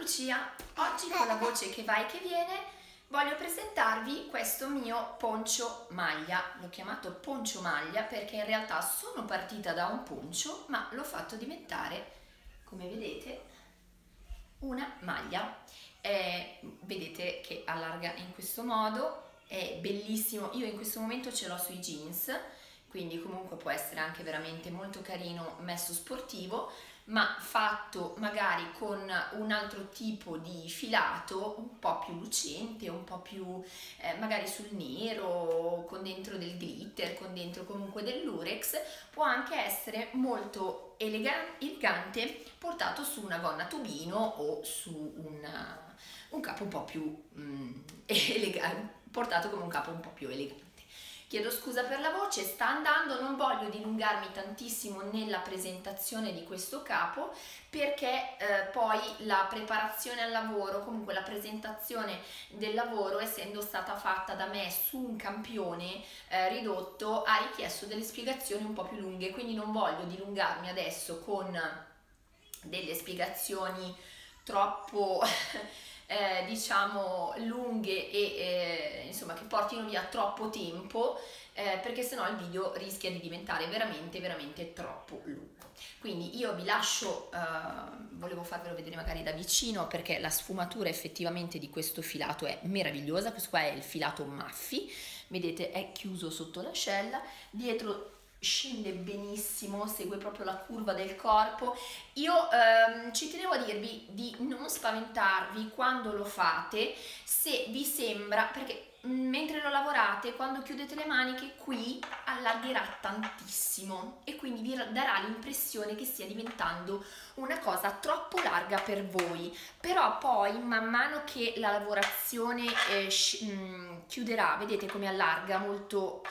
Lucia, oggi con la voce che va e che viene voglio presentarvi questo mio poncio maglia. L'ho chiamato poncio maglia perché in realtà sono partita da un poncio ma l'ho fatto diventare, come vedete, una maglia. Eh, vedete che allarga in questo modo, è bellissimo. Io in questo momento ce l'ho sui jeans, quindi comunque può essere anche veramente molto carino messo sportivo ma fatto magari con un altro tipo di filato un po' più lucente, un po' più eh, magari sul nero, con dentro del glitter, con dentro comunque dell'urex, può anche essere molto elegante portato su una gonna tubino o su una, un capo un po' più mm, elegante, portato come un capo un po' più elegante. Chiedo scusa per la voce, sta andando, non voglio dilungarmi tantissimo nella presentazione di questo capo perché eh, poi la preparazione al lavoro, comunque la presentazione del lavoro, essendo stata fatta da me su un campione eh, ridotto, ha richiesto delle spiegazioni un po' più lunghe, quindi non voglio dilungarmi adesso con delle spiegazioni troppo... eh, diciamo lunghe e eh, insomma che portino via troppo tempo eh, perché sennò il video rischia di diventare veramente veramente troppo lungo quindi io vi lascio eh, volevo farvelo vedere magari da vicino perché la sfumatura effettivamente di questo filato è meravigliosa questo qua è il filato maffi vedete è chiuso sotto l'ascella dietro scende benissimo, segue proprio la curva del corpo. Io ehm, ci tenevo a dirvi di non spaventarvi quando lo fate, se vi sembra, perché mm, mentre lo lavorate, quando chiudete le maniche, qui allargherà tantissimo e quindi vi darà l'impressione che stia diventando una cosa troppo larga per voi. Però poi, man mano che la lavorazione eh, mm, chiuderà, vedete come allarga molto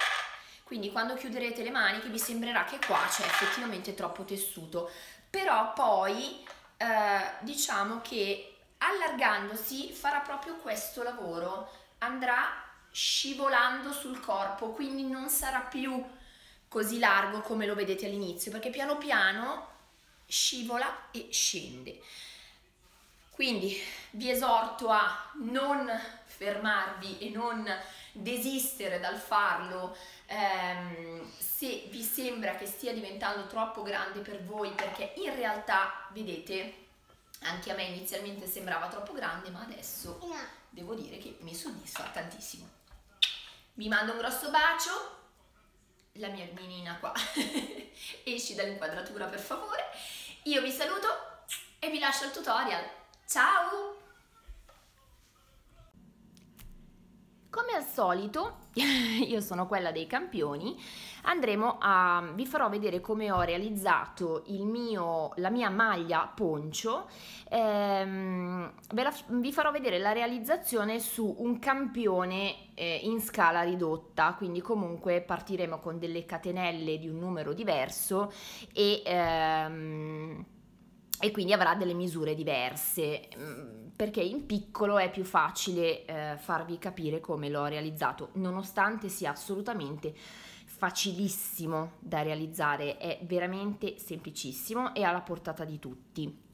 quindi quando chiuderete le maniche vi sembrerà che qua c'è effettivamente troppo tessuto però poi eh, diciamo che allargandosi farà proprio questo lavoro andrà scivolando sul corpo quindi non sarà più così largo come lo vedete all'inizio perché piano piano scivola e scende quindi vi esorto a non fermarvi e non desistere dal farlo ehm, se vi sembra che stia diventando troppo grande per voi, perché in realtà, vedete, anche a me inizialmente sembrava troppo grande, ma adesso devo dire che mi soddisfa tantissimo. Vi mando un grosso bacio, la mia minina qua esci dall'inquadratura per favore, io vi saluto e vi lascio il tutorial. Ciao! Come al solito, io sono quella dei campioni, andremo a vi farò vedere come ho realizzato mio, la mia maglia poncio. Ehm, la, vi farò vedere la realizzazione su un campione eh, in scala ridotta, quindi comunque partiremo con delle catenelle di un numero diverso e ehm, e quindi avrà delle misure diverse mm, perché in piccolo è più facile eh, farvi capire come l'ho realizzato nonostante sia assolutamente facilissimo da realizzare è veramente semplicissimo e alla portata di tutti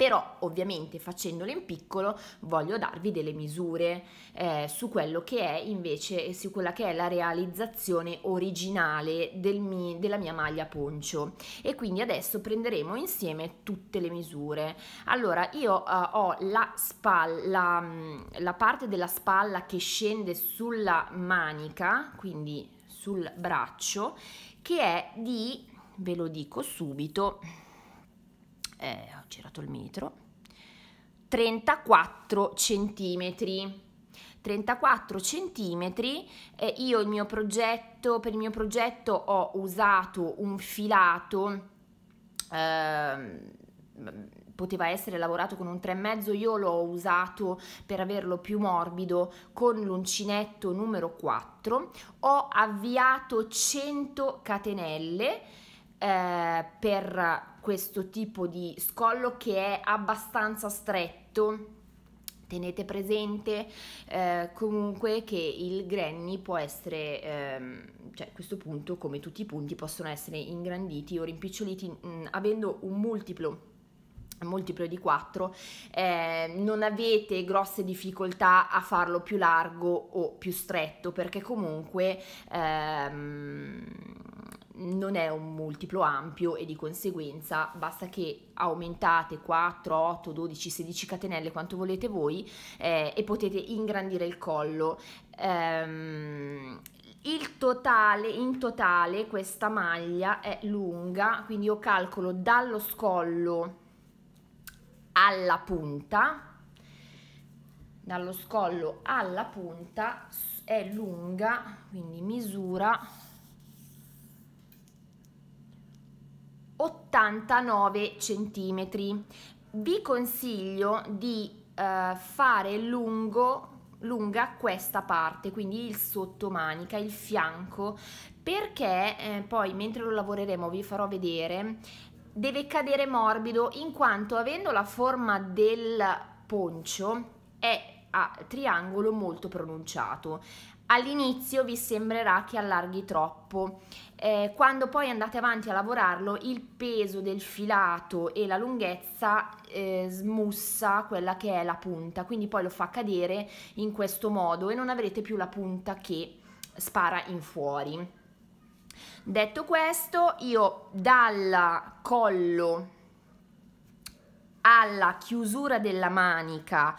però ovviamente facendole in piccolo voglio darvi delle misure eh, su quello che è invece eh, su quella che è la realizzazione originale del mi, della mia maglia poncio e quindi adesso prenderemo insieme tutte le misure allora io eh, ho la spalla mm, la parte della spalla che scende sulla manica quindi sul braccio che è di ve lo dico subito eh, ho girato il metro, 34 centimetri. 34 centimetri, eh, io il mio progetto, per il mio progetto ho usato un filato, eh, poteva essere lavorato con un 3,5, io l'ho usato per averlo più morbido con l'uncinetto numero 4, ho avviato 100 catenelle eh, per questo tipo di scollo che è abbastanza stretto tenete presente eh, comunque che il granny può essere, ehm, cioè a questo punto come tutti i punti possono essere ingranditi o rimpiccioliti mh, mm, avendo un multiplo multiplo di 4 eh, non avete grosse difficoltà a farlo più largo o più stretto perché comunque ehm, non è un multiplo ampio e di conseguenza basta che aumentate 4, 8, 12, 16 catenelle quanto volete voi eh, e potete ingrandire il collo. Ehm, il totale, in totale questa maglia è lunga, quindi io calcolo dallo scollo alla punta, dallo scollo alla punta è lunga, quindi misura 89 cm. Vi consiglio di eh, fare lungo lunga questa parte, quindi il sottomanica, il fianco, perché eh, poi mentre lo lavoreremo vi farò vedere, deve cadere morbido in quanto avendo la forma del poncio è a triangolo molto pronunciato. All'inizio vi sembrerà che allarghi troppo, eh, quando poi andate avanti a lavorarlo il peso del filato e la lunghezza eh, smussa quella che è la punta, quindi poi lo fa cadere in questo modo e non avrete più la punta che spara in fuori. Detto questo, io dal collo alla chiusura della manica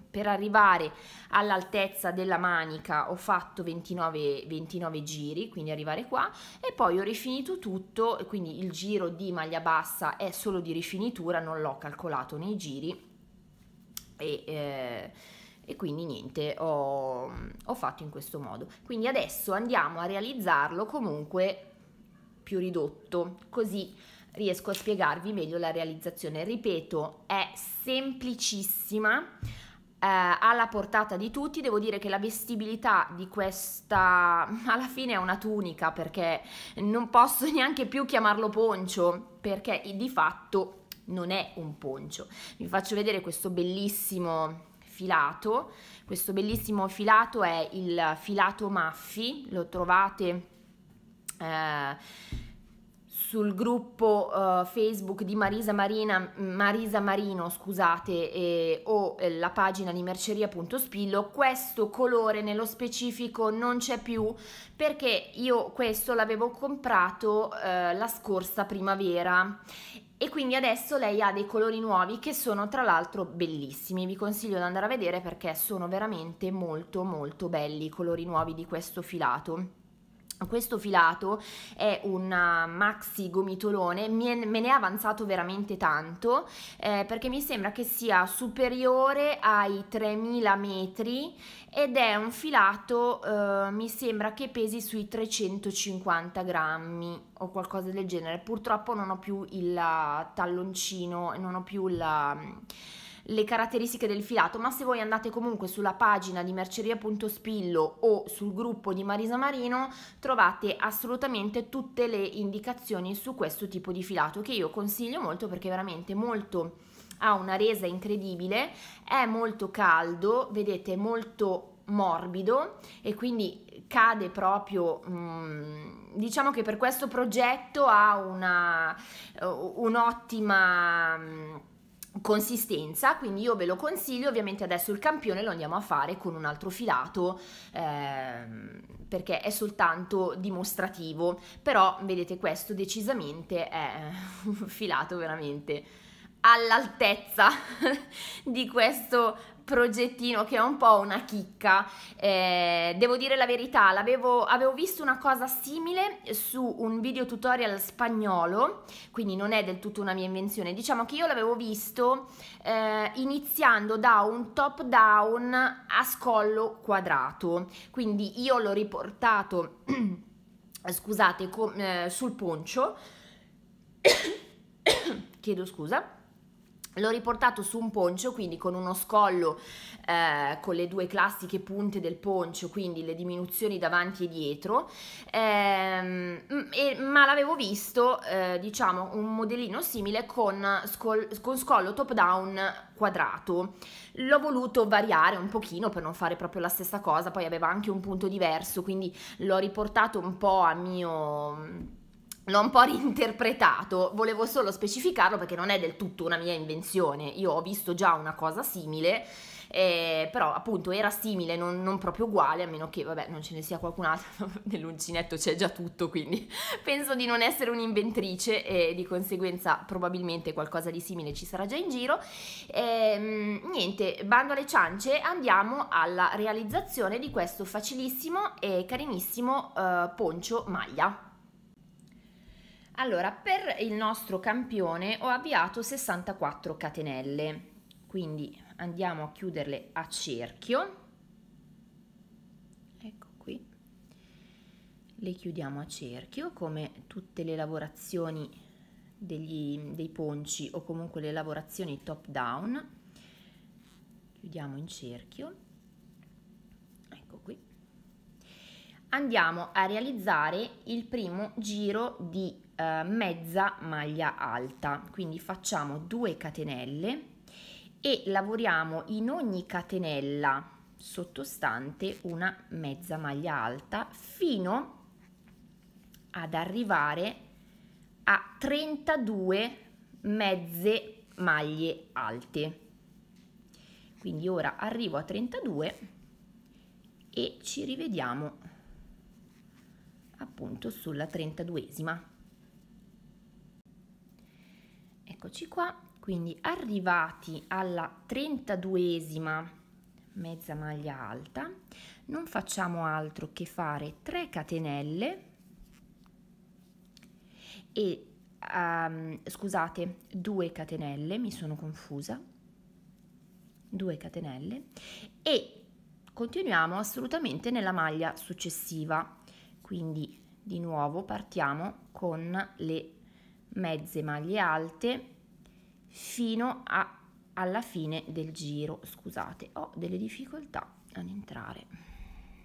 per arrivare all'altezza della manica ho fatto 29, 29 giri, quindi arrivare qua, e poi ho rifinito tutto, quindi il giro di maglia bassa è solo di rifinitura, non l'ho calcolato nei giri, e, eh, e quindi niente, ho, ho fatto in questo modo. Quindi adesso andiamo a realizzarlo comunque più ridotto, così riesco a spiegarvi meglio la realizzazione. Ripeto, è semplicissima eh, alla portata di tutti, devo dire che la vestibilità di questa alla fine è una tunica perché non posso neanche più chiamarlo poncio perché di fatto non è un poncio. Vi faccio vedere questo bellissimo filato, questo bellissimo filato è il filato Maffi, lo trovate... Eh, sul gruppo uh, Facebook di Marisa, Marina, mm, Marisa Marino, scusate, eh, o eh, la pagina di merceria.spillo, questo colore nello specifico non c'è più perché io questo l'avevo comprato eh, la scorsa primavera e quindi adesso lei ha dei colori nuovi che sono tra l'altro bellissimi, vi consiglio di andare a vedere perché sono veramente molto molto belli i colori nuovi di questo filato. Questo filato è un uh, maxi gomitolone, me ne è avanzato veramente tanto eh, perché mi sembra che sia superiore ai 3000 metri ed è un filato, eh, mi sembra che pesi sui 350 grammi o qualcosa del genere. Purtroppo non ho più il uh, talloncino, non ho più la le caratteristiche del filato, ma se voi andate comunque sulla pagina di merceria.spillo o sul gruppo di Marisa Marino trovate assolutamente tutte le indicazioni su questo tipo di filato che io consiglio molto perché è veramente molto ha una resa incredibile, è molto caldo, vedete molto morbido e quindi cade proprio mm, diciamo che per questo progetto ha una eh, un'ottima mm, consistenza quindi io ve lo consiglio ovviamente adesso il campione lo andiamo a fare con un altro filato ehm, perché è soltanto dimostrativo però vedete questo decisamente è un filato veramente all'altezza di questo progettino che è un po' una chicca. Eh, devo dire la verità, avevo visto una cosa simile su un video tutorial spagnolo, quindi non è del tutto una mia invenzione. Diciamo che io l'avevo visto eh, iniziando da un top down a scollo quadrato, quindi io l'ho riportato, scusate, eh, sul poncio, chiedo scusa L'ho riportato su un poncio, quindi con uno scollo eh, con le due classiche punte del poncio, quindi le diminuzioni davanti e dietro, ehm, mm, e, ma l'avevo visto, eh, diciamo, un modellino simile con, scol- con scollo top down quadrato. L'ho voluto variare un pochino per non fare proprio la stessa cosa, poi aveva anche un punto diverso, quindi l'ho riportato un po' a mio l'ho un po' reinterpretato, volevo solo specificarlo perché non è del tutto una mia invenzione, io ho visto già una cosa simile, eh, però appunto era simile, non, non, proprio uguale, a meno che vabbè non ce ne sia qualcun altro, nell'uncinetto c'è già tutto, quindi penso di non essere un'inventrice e di conseguenza probabilmente qualcosa di simile ci sarà già in giro. Eh, niente, bando alle ciance, andiamo alla realizzazione di questo facilissimo e carinissimo eh, poncio maglia. Allora, per il nostro campione ho avviato 64 catenelle, quindi andiamo a chiuderle a cerchio. Ecco qui. Le chiudiamo a cerchio, come tutte le lavorazioni degli, dei ponci o comunque le lavorazioni top down. Chiudiamo in cerchio. Ecco qui. Andiamo a realizzare il primo giro di eh, mezza maglia alta quindi facciamo 2 catenelle e lavoriamo in ogni catenella sottostante una mezza maglia alta fino ad arrivare a 32 mezze maglie alte quindi ora arrivo a 32 e ci rivediamo appunto sulla 32esima Eccoci qua, quindi arrivati alla 32esima mezza maglia alta, non facciamo altro che fare 3 catenelle e um, scusate, 2 catenelle, mi sono confusa. 2 catenelle e continuiamo assolutamente nella maglia successiva. Quindi di nuovo partiamo con le mezze maglie alte fino a, alla fine del giro. Scusate, ho delle difficoltà ad entrare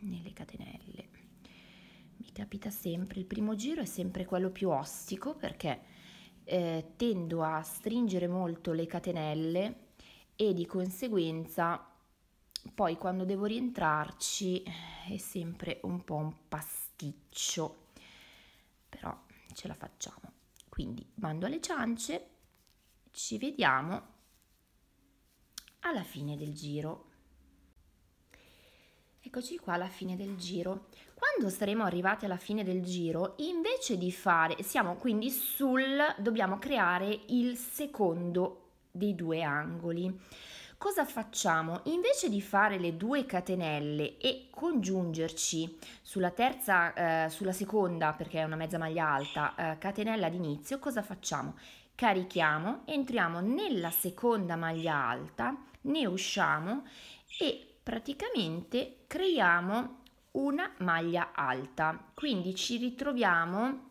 nelle catenelle. Mi capita sempre, il primo giro è sempre quello più ostico perché eh, tendo a stringere molto le catenelle e di conseguenza poi quando devo rientrarci eh, è sempre un po' un pasticcio, però ce la facciamo. Quindi mando alle ciance, ci vediamo alla fine del giro. Eccoci qua alla fine del giro. Quando saremo arrivati alla fine del giro, invece di fare, siamo quindi sul, dobbiamo creare il secondo dei due angoli cosa facciamo? Invece di fare le due catenelle e congiungerci sulla terza, eh, sulla seconda, perché è una mezza maglia alta, eh, catenella d'inizio, cosa facciamo? Carichiamo, entriamo nella seconda maglia alta, ne usciamo e praticamente creiamo una maglia alta. Quindi ci ritroviamo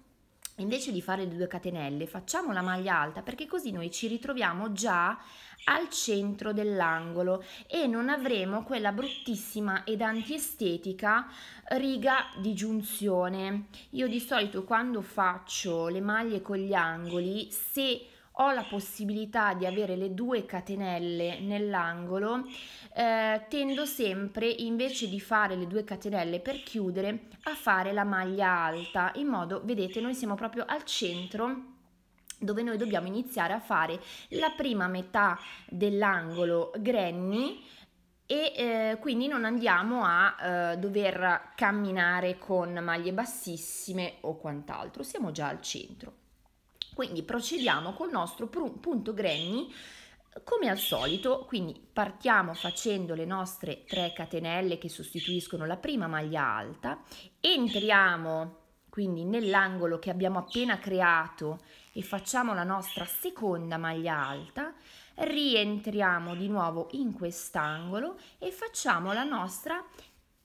invece di fare le due catenelle facciamo la maglia alta perché così noi ci ritroviamo già al centro dell'angolo e non avremo quella bruttissima ed antiestetica riga di giunzione io di solito quando faccio le maglie con gli angoli se ho la possibilità di avere le due catenelle nell'angolo, eh, tendo sempre invece di fare le due catenelle per chiudere a fare la maglia alta, in modo, vedete, noi siamo proprio al centro dove noi dobbiamo iniziare a fare la prima metà dell'angolo granny e eh, quindi non andiamo a eh, dover camminare con maglie bassissime o quant'altro, siamo già al centro. Quindi procediamo col nostro punto grenni eh, come al solito, quindi partiamo facendo le nostre 3 catenelle che sostituiscono la prima maglia alta, entriamo quindi nell'angolo che abbiamo appena creato e facciamo la nostra seconda maglia alta, rientriamo di nuovo in quest'angolo e facciamo la nostra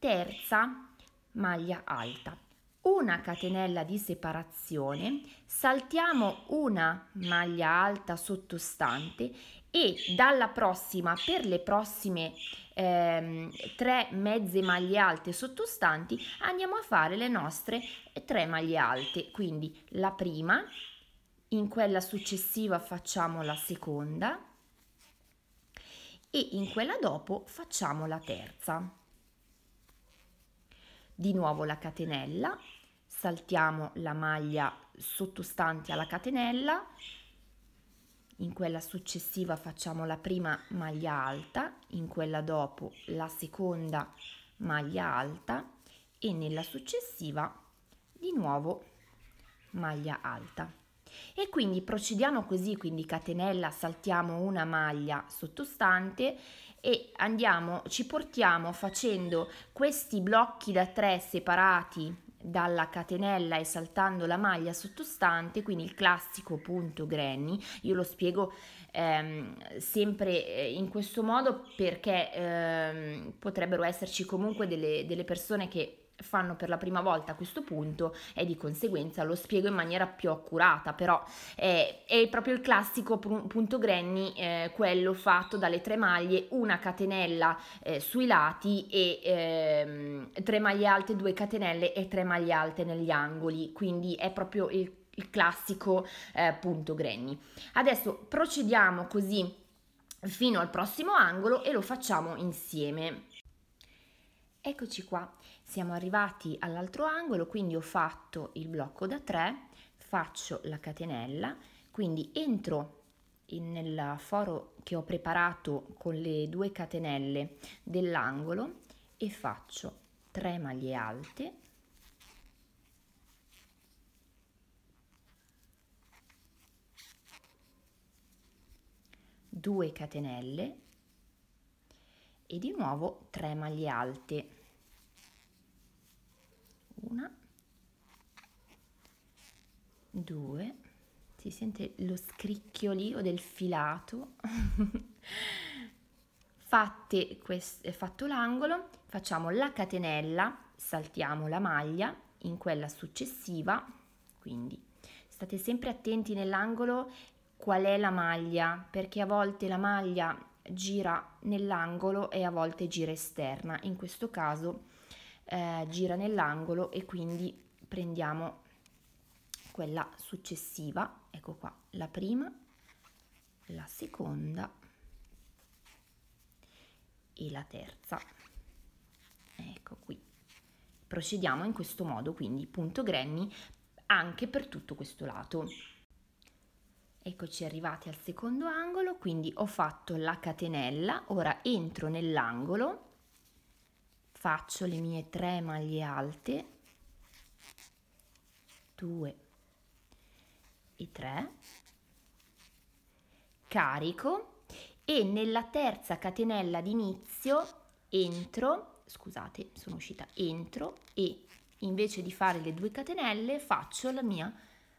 terza maglia alta una catenella di separazione, saltiamo una maglia alta sottostante e dalla prossima per le prossime ehm, tre mezze maglie alte sottostanti andiamo a fare le nostre tre maglie alte, quindi la prima, in quella successiva facciamo la seconda e in quella dopo facciamo la terza di nuovo la catenella, saltiamo la maglia sottostante alla catenella, in quella successiva facciamo la prima maglia alta, in quella dopo la seconda maglia alta e nella successiva di nuovo maglia alta. E quindi procediamo così, quindi catenella, saltiamo una maglia sottostante e andiamo, ci portiamo facendo questi blocchi da tre separati dalla catenella e saltando la maglia sottostante, quindi il classico punto granny. Io lo spiego ehm, sempre eh, in questo modo perché ehm, potrebbero esserci comunque delle, delle persone che fanno per la prima volta questo punto e di conseguenza lo spiego in maniera più accurata, però eh, è proprio il classico punto granny, eh, quello fatto dalle tre maglie, una catenella eh, sui lati e ehm, tre maglie alte, due catenelle e tre maglie alte negli angoli, quindi è proprio il, il classico eh, punto granny. Adesso procediamo così fino al prossimo angolo e lo facciamo insieme. Eccoci qua, siamo arrivati all'altro angolo, quindi ho fatto il blocco da 3, faccio la catenella, quindi entro nel foro che ho preparato con le due catenelle dell'angolo e faccio 3 maglie alte due catenelle e di nuovo 3 maglie alte due, si sente lo scricchiolio del filato. Fatte quest- fatto l'angolo, facciamo la catenella, saltiamo la maglia in quella successiva, quindi state sempre attenti nell'angolo qual è la maglia, perché a volte la maglia gira nell'angolo e a volte gira esterna, in questo caso eh, gira nell'angolo e quindi prendiamo quella successiva, ecco qua, la prima, la seconda e la terza. Ecco qui. Procediamo in questo modo, quindi punto granny anche per tutto questo lato. Eccoci arrivati al secondo angolo, quindi ho fatto la catenella, ora entro nell'angolo, faccio le mie tre maglie alte, 2, i tre, carico e nella terza catenella d'inizio entro, scusate sono uscita, entro e invece di fare le due catenelle faccio la mia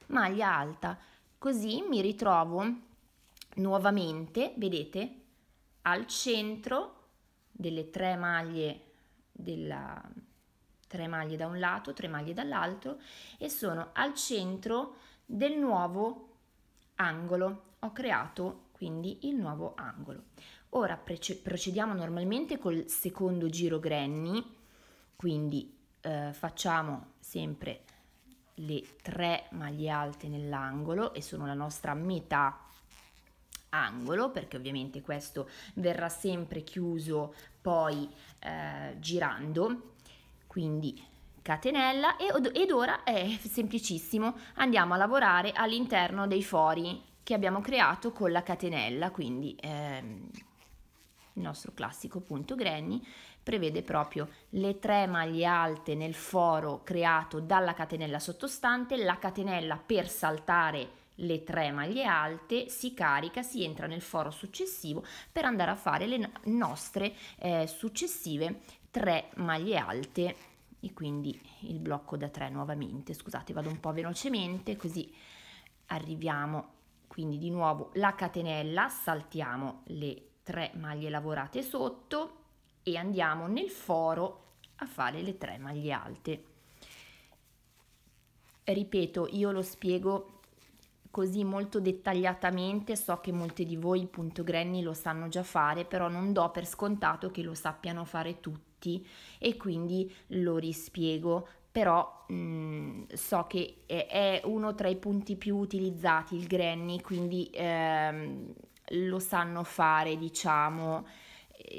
maglia alta, così mi ritrovo nuovamente, vedete, al centro delle tre maglie della tre maglie da un lato, tre maglie dall'altro e sono al centro del nuovo angolo. Ho creato quindi il nuovo angolo. Ora procediamo normalmente col secondo giro granny, quindi eh, facciamo sempre le tre maglie alte nell'angolo e sono la nostra metà angolo perché ovviamente questo verrà sempre chiuso poi eh, girando quindi catenella ed ora è semplicissimo, andiamo a lavorare all'interno dei fori che abbiamo creato con la catenella, quindi ehm, il nostro classico punto granny prevede proprio le tre maglie alte nel foro creato dalla catenella sottostante, la catenella per saltare le tre maglie alte, si carica, si entra nel foro successivo per andare a fare le nostre eh, successive tre maglie alte e quindi il blocco da 3 nuovamente. Scusate, vado un po' velocemente così arriviamo quindi di nuovo la catenella, saltiamo le 3 maglie lavorate sotto e andiamo nel foro a fare le 3 maglie alte. Ripeto, io lo spiego così molto dettagliatamente, so che molte di voi punto granny lo sanno già fare, però non do per scontato che lo sappiano fare tutti tutti e quindi lo rispiego però mh, mm, so che è uno tra i punti più utilizzati il granny, quindi ehm, lo sanno fare, diciamo,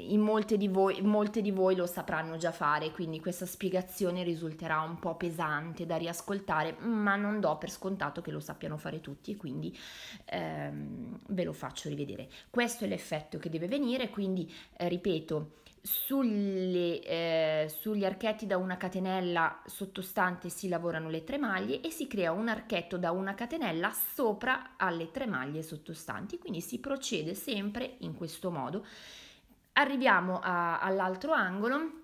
in molte, di voi, molte di voi lo sapranno già fare, quindi questa spiegazione risulterà un po' pesante da riascoltare, ma non do per scontato che lo sappiano fare tutti e quindi ehm, ve lo faccio rivedere. Questo è l'effetto che deve venire, quindi eh, ripeto, sugli, eh, sugli archetti da una catenella sottostante si lavorano le tre maglie e si crea un archetto da una catenella sopra alle tre maglie sottostanti quindi si procede sempre in questo modo arriviamo all'altro angolo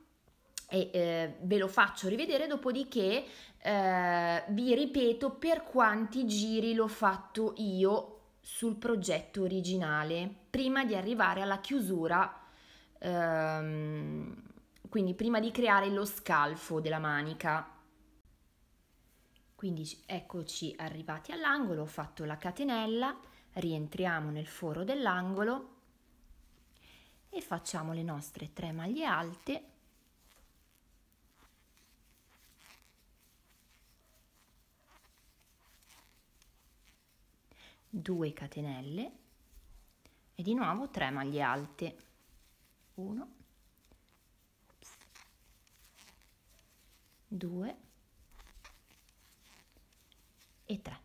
e eh, ve lo faccio rivedere dopodiché eh, vi ripeto per quanti giri l'ho fatto io sul progetto originale prima di arrivare alla chiusura ehm, quindi prima di creare lo scalfo della manica. Quindi eccoci arrivati all'angolo, ho fatto la catenella, rientriamo nel foro dell'angolo e facciamo le nostre tre maglie alte due catenelle e di nuovo 3 maglie alte 1, 2 e 3.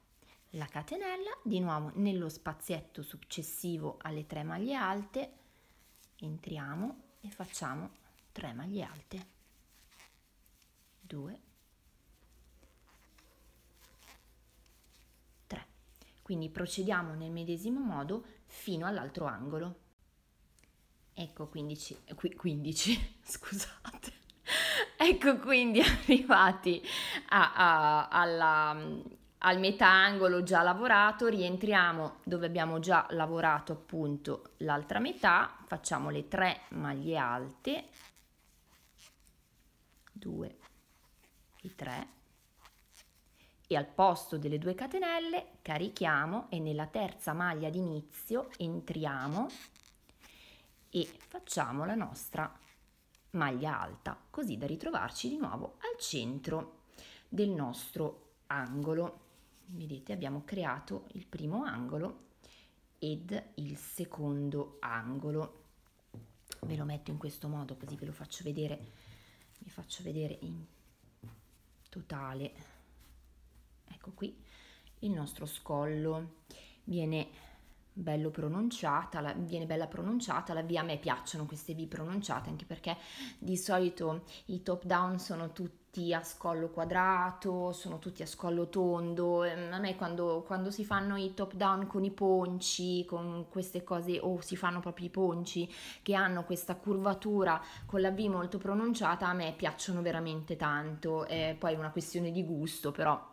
La catenella, di nuovo nello spazietto successivo alle 3 maglie alte, entriamo e facciamo 3 maglie alte. 2, 3. Quindi procediamo nel medesimo modo fino all'altro angolo. Ecco 15, 15 scusate. Ecco quindi arrivati a, a, alla, al metà angolo già lavorato, rientriamo dove abbiamo già lavorato appunto l'altra metà, facciamo le tre maglie alte, 2 e 3 e al posto delle due catenelle carichiamo e nella terza maglia d'inizio entriamo e facciamo la nostra maglia alta così da ritrovarci di nuovo al centro del nostro angolo vedete abbiamo creato il primo angolo ed il secondo angolo ve lo metto in questo modo così ve lo faccio vedere vi faccio vedere in totale ecco qui il nostro scollo viene bello pronunciata, la, viene bella pronunciata, la V a me piacciono queste V pronunciate anche perché di solito i top down sono tutti a scollo quadrato, sono tutti a scollo tondo, ehm, a me quando, quando si fanno i top down con i ponci, con queste cose, o si fanno proprio i ponci che hanno questa curvatura con la V molto pronunciata, a me piacciono veramente tanto, eh, poi è una questione di gusto però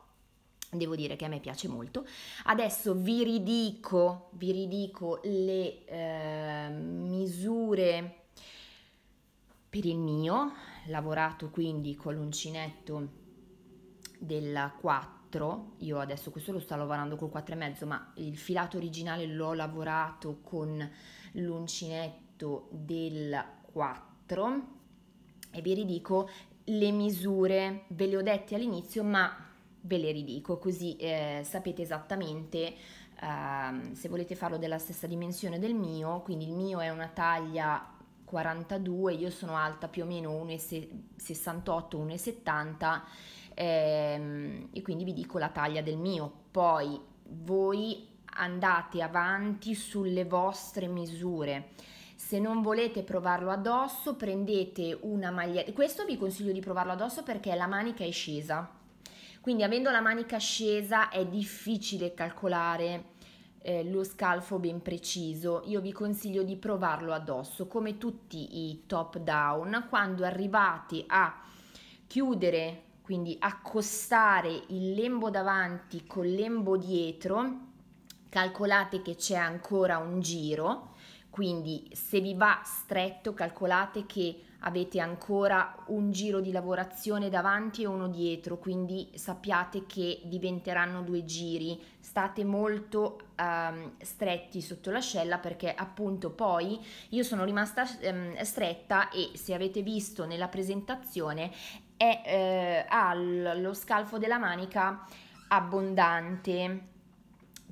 Devo dire che a me piace molto. Adesso vi ridico, vi ridico le eh, misure per il mio, lavorato quindi con l'uncinetto della 4. Io adesso questo lo sto lavorando col 4,5, ma il filato originale l'ho lavorato con l'uncinetto del 4 e vi ridico le misure, ve le ho dette all'inizio, ma ve le ridico così eh, sapete esattamente Uh, se volete farlo della stessa dimensione del mio, quindi il mio è una taglia 42, io sono alta più o meno 1,68, 1,70 ehm, e quindi vi dico la taglia del mio. Poi voi andate avanti sulle vostre misure. Se non volete provarlo addosso, prendete una maglia Questo vi consiglio di provarlo addosso perché la manica è scesa quindi avendo la manica scesa è difficile calcolare eh, lo scalfo ben preciso. Io vi consiglio di provarlo addosso, come tutti i top down, quando arrivate a chiudere, quindi accostare il lembo davanti col lembo dietro, calcolate che c'è ancora un giro, quindi se vi va stretto calcolate che avete ancora un giro di lavorazione davanti e uno dietro, quindi sappiate che diventeranno due giri, state molto ehm, stretti sotto l'ascella perché appunto poi io sono rimasta ehm, stretta e se avete visto nella presentazione è, eh, ha scalfo della manica abbondante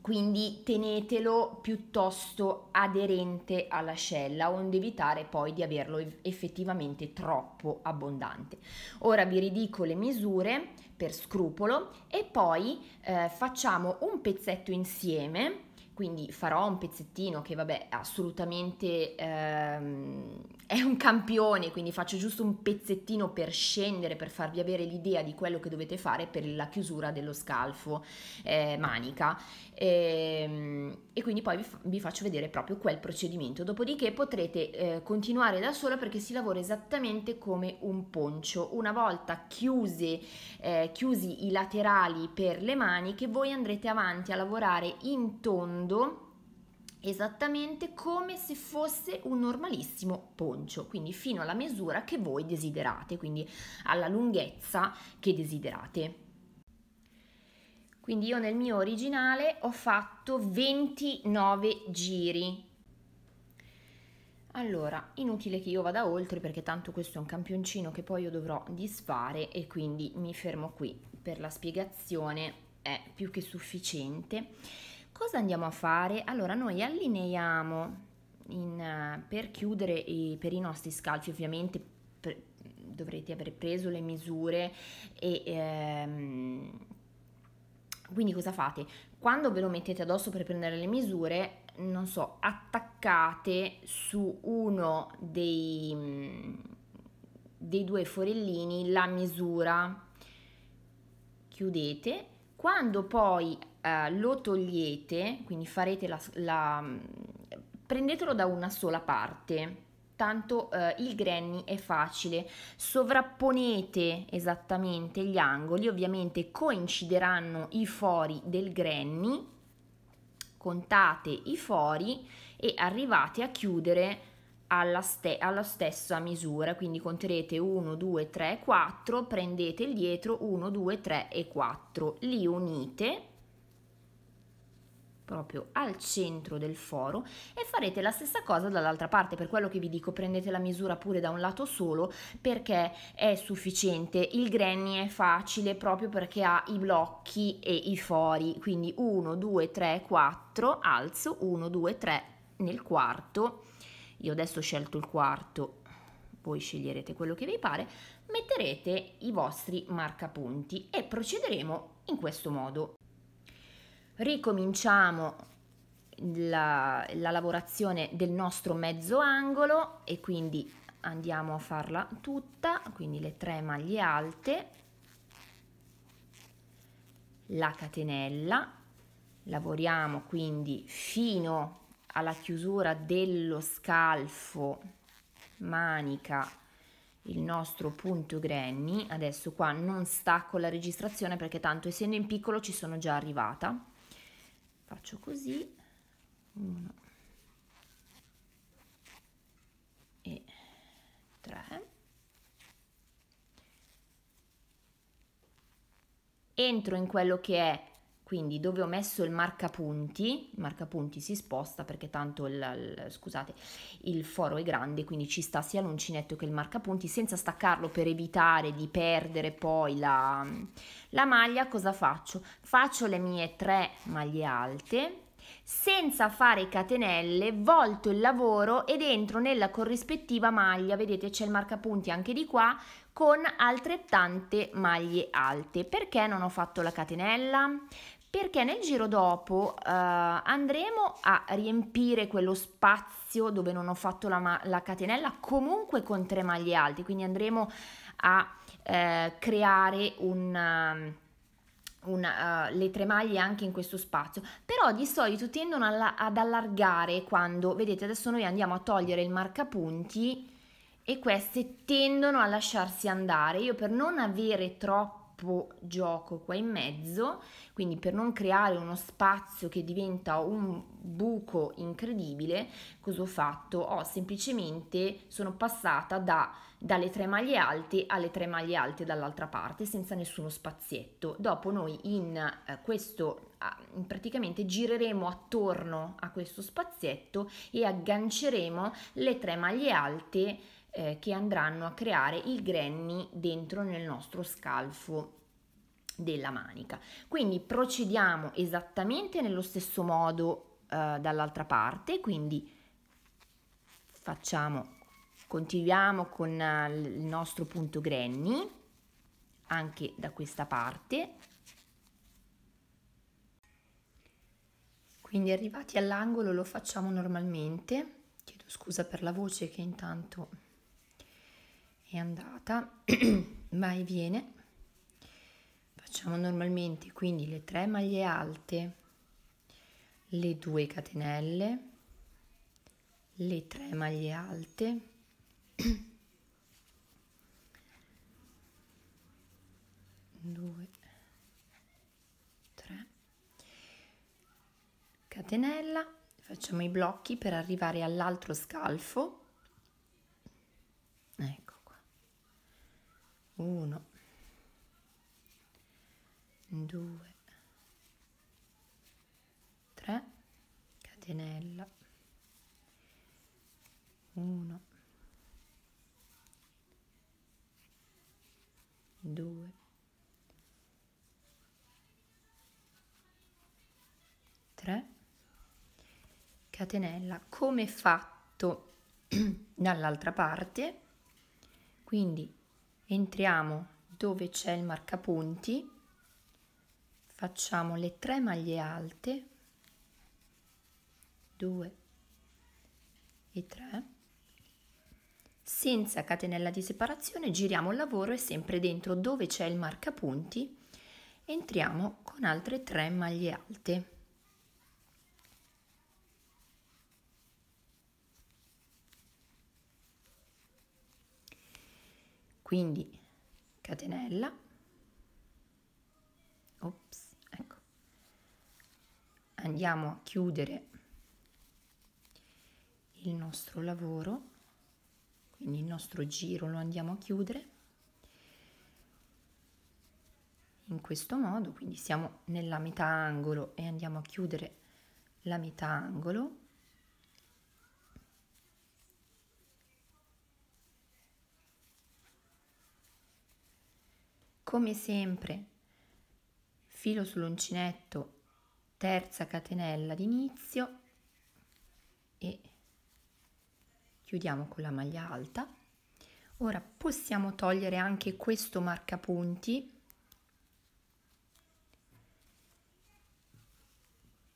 quindi tenetelo piuttosto aderente alla scella onde evitare poi di averlo effettivamente troppo abbondante. Ora vi ridico le misure per scrupolo e poi eh, facciamo un pezzetto insieme quindi farò un pezzettino che vabbè assolutamente ehm, è un campione, quindi faccio giusto un pezzettino per scendere, per farvi avere l'idea di quello che dovete fare per la chiusura dello scalfo eh, manica e, ehm, e, quindi poi vi, vi, faccio vedere proprio quel procedimento, dopodiché potrete eh, continuare da sola perché si lavora esattamente come un poncio, una volta chiuse, eh, chiusi i laterali per le maniche voi andrete avanti a lavorare in tondo fondo esattamente come se fosse un normalissimo poncio, quindi fino alla misura che voi desiderate, quindi alla lunghezza che desiderate. Quindi io nel mio originale ho fatto 29 giri. Allora, inutile che io vada oltre perché tanto questo è un campioncino che poi io dovrò disfare e quindi mi fermo qui per la spiegazione è più che sufficiente Cosa andiamo a fare? Allora noi allineiamo in, eh, per chiudere i, per i nostri scalfi ovviamente per, dovrete aver preso le misure e ehm, quindi cosa fate? Quando ve lo mettete addosso per prendere le misure, non so, attaccate su uno dei, dei due forellini la misura, chiudete, quando poi eh, lo togliete, quindi farete la, la, mm, prendetelo da una sola parte, tanto eh, il granny è facile, sovrapponete esattamente gli angoli, ovviamente coincideranno i fori del granny, contate i fori e arrivate a chiudere alla, ste alla, stessa misura, quindi conterete 1, 2, 3, 4, prendete il dietro 1, 2, 3 e 4, li unite proprio al centro del foro e farete la stessa cosa dall'altra parte per quello che vi dico prendete la misura pure da un lato solo perché è sufficiente il granny è facile proprio perché ha i blocchi e i fori quindi 1 2 3 4 alzo 1 2 3 nel quarto io adesso ho scelto il quarto voi sceglierete quello che vi pare metterete i vostri marcapunti e procederemo in questo modo ricominciamo la, la lavorazione del nostro mezzo angolo e quindi andiamo a farla tutta, quindi le tre maglie alte, la catenella, lavoriamo quindi fino alla chiusura dello scalfo manica il nostro punto granny adesso qua non stacco la registrazione perché tanto essendo in piccolo ci sono già arrivata faccio così uno e tre entro in quello che è quindi dove ho messo il marcapunti, il marcapunti si sposta perché tanto il, il, scusate, il foro è grande, quindi ci sta sia l'uncinetto che il marcapunti, senza staccarlo per evitare di perdere poi la, la maglia, cosa faccio? Faccio le mie tre maglie alte, senza fare catenelle, volto il lavoro ed entro nella corrispettiva maglia, vedete c'è il marcapunti anche di qua, con altrettante maglie alte. Perché non ho fatto la catenella? perché nel giro dopo uh, andremo a riempire quello spazio dove non ho fatto la, la catenella comunque con tre maglie alte, quindi andremo a uh, creare un... Um, una, uh, eh, le tre maglie anche in questo spazio però di solito tendono alla, ad allargare quando vedete adesso noi andiamo a togliere il marcapunti e queste tendono a lasciarsi andare io per non avere troppo troppo gioco qua in mezzo, quindi per non creare uno spazio che diventa un buco incredibile, cosa ho fatto? Ho semplicemente sono passata da, dalle tre maglie alte alle tre maglie alte dall'altra parte senza nessuno spazietto. Dopo noi in eh, questo praticamente gireremo attorno a questo spazietto e agganceremo le tre maglie alte eh, che andranno a creare il granny dentro nel nostro scalfo della manica. Quindi procediamo esattamente nello stesso modo eh, dall'altra parte, quindi facciamo continuiamo con eh, il nostro punto granny anche da questa parte quindi arrivati all'angolo lo facciamo normalmente chiedo scusa per la voce che intanto è andata va e viene facciamo normalmente quindi le tre maglie alte le due catenelle le tre maglie alte due, tre, catenella, facciamo i blocchi per arrivare all'altro scalfo 1 2 3 catenella 1 2 3 catenella come fatto dall'altra parte quindi entriamo dove c'è il marcapunti facciamo le 3 maglie alte 2 e 3 senza catenella di separazione giriamo il lavoro e sempre dentro dove c'è il marcapunti entriamo con altre 3 maglie alte quindi catenella, ops, ecco, andiamo a chiudere il nostro lavoro, quindi il nostro giro lo andiamo a chiudere in questo modo, quindi siamo nella metà angolo e andiamo a chiudere la metà angolo Come sempre, filo sull'uncinetto, terza catenella d'inizio e chiudiamo con la maglia alta. Ora possiamo togliere anche questo marcapunti.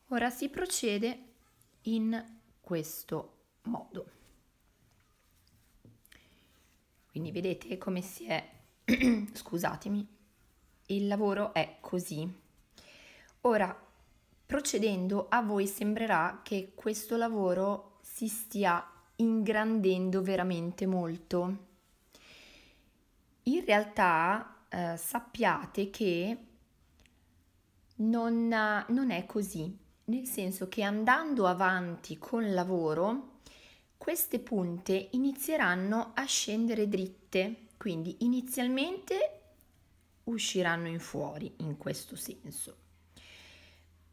Ora si procede in questo modo. Quindi vedete come si è scusatemi, il lavoro è così. Ora, procedendo a voi sembrerà che questo lavoro si stia ingrandendo veramente molto. In realtà eh, sappiate che non, non è così, nel senso che andando avanti col lavoro, queste punte inizieranno a scendere dritte quindi inizialmente usciranno in fuori in questo senso.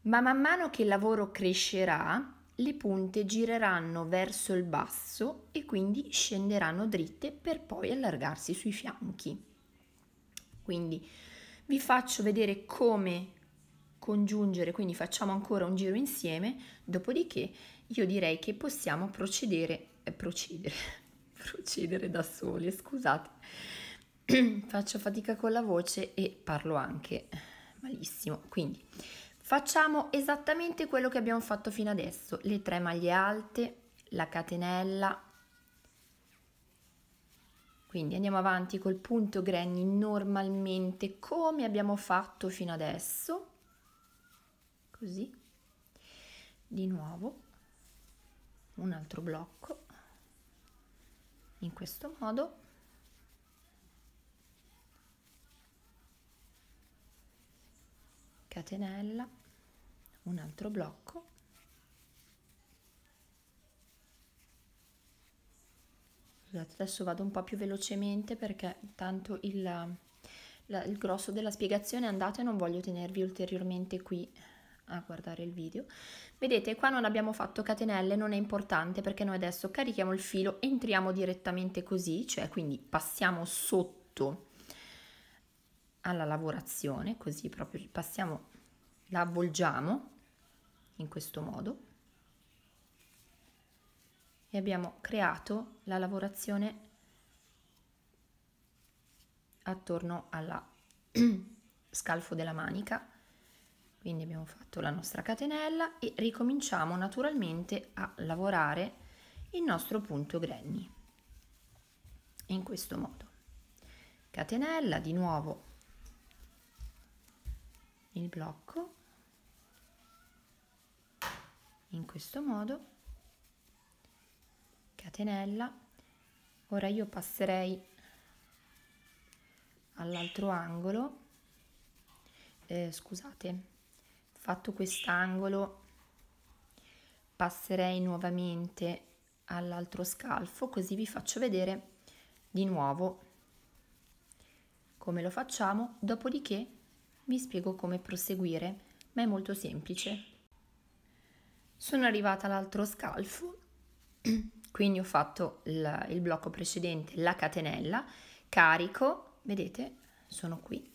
Ma man mano che il lavoro crescerà, le punte gireranno verso il basso e quindi scenderanno dritte per poi allargarsi sui fianchi. Quindi vi faccio vedere come congiungere, quindi facciamo ancora un giro insieme, dopodiché io direi che possiamo procedere, eh, procedere, procedere da soli, scusate. Faccio fatica con la voce e parlo anche malissimo. Quindi facciamo esattamente quello che abbiamo fatto fino adesso, le tre maglie alte, la catenella. Quindi andiamo avanti col punto granny normalmente come abbiamo fatto fino adesso. Così. Di nuovo un altro blocco in questo modo catenella un altro blocco scusate adesso vado un po' più velocemente perché tanto il, la, il grosso della spiegazione è andato e non voglio tenervi ulteriormente qui a guardare il video. Vedete, qua non abbiamo fatto catenelle, non è importante perché noi adesso carichiamo il filo, entriamo direttamente così, cioè quindi passiamo sotto alla lavorazione, così proprio passiamo, la avvolgiamo in questo modo e abbiamo creato la lavorazione attorno alla scalfo della manica quindi abbiamo fatto la nostra catenella e ricominciamo naturalmente a lavorare il nostro punto granny in questo modo catenella di nuovo il blocco in questo modo catenella ora io passerei all'altro angolo eh, scusate fatto quest'angolo passerei nuovamente all'altro scalfo così vi faccio vedere di nuovo come lo facciamo dopodiché vi spiego come proseguire ma è molto semplice sono arrivata all'altro scalfo quindi ho fatto il, il blocco precedente la catenella carico vedete sono qui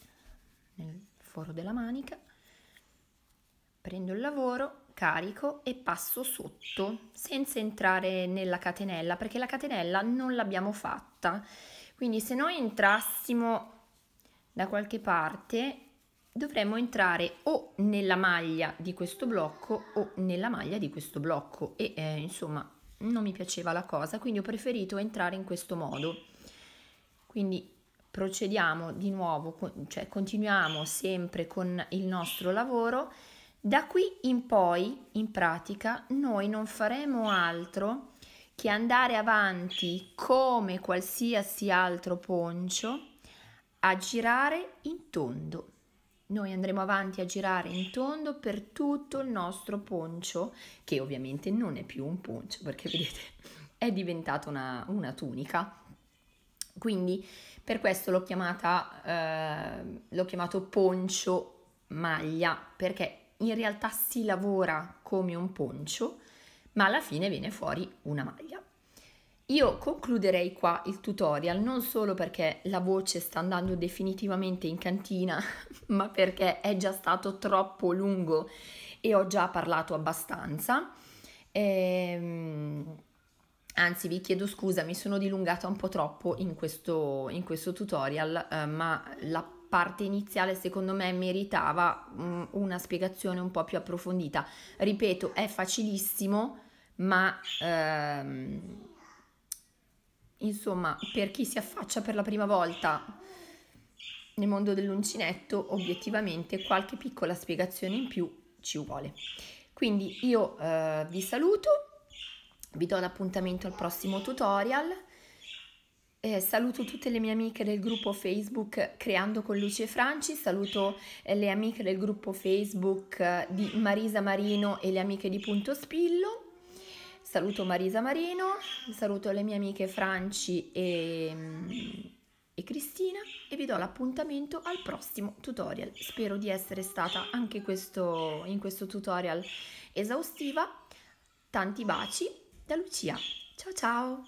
nel foro della manica prendo il lavoro, carico e passo sotto senza entrare nella catenella perché la catenella non l'abbiamo fatta. Quindi se noi entrassimo da qualche parte dovremmo entrare o nella maglia di questo blocco o nella maglia di questo blocco e eh, insomma non mi piaceva la cosa quindi ho preferito entrare in questo modo quindi procediamo di nuovo cioè continuiamo sempre con il nostro lavoro da qui in poi, in pratica, noi non faremo altro che andare avanti come qualsiasi altro poncio a girare in tondo. Noi andremo avanti a girare in tondo per tutto il nostro poncio, che ovviamente non è più un poncio perché vedete è diventata una, una tunica. Quindi per questo l'ho chiamata, eh, l'ho chiamato poncio maglia perché in realtà si lavora come un poncio, ma alla fine viene fuori una maglia. Io concluderei qua il tutorial non solo perché la voce sta andando definitivamente in cantina, ma perché è già stato troppo lungo e ho già parlato abbastanza. Ehm, anzi, vi chiedo scusa, mi sono dilungata un po' troppo in questo, in questo tutorial, eh, ma la parte iniziale secondo me meritava mh, mm, una spiegazione un po' più approfondita. Ripeto, è facilissimo, ma ehm, insomma, per chi si affaccia per la prima volta nel mondo dell'uncinetto, obiettivamente qualche piccola spiegazione in più ci vuole. Quindi io eh, vi saluto, vi do l'appuntamento al prossimo tutorial eh, saluto tutte le mie amiche del gruppo Facebook Creando con Luce e Franci, saluto eh, le amiche del gruppo Facebook eh, di Marisa Marino e le amiche di Punto Spillo, saluto Marisa Marino, saluto le mie amiche Franci e, mm, e Cristina e vi do l'appuntamento al prossimo tutorial. Spero di essere stata anche questo, in questo tutorial esaustiva. Tanti baci da Lucia. Ciao ciao!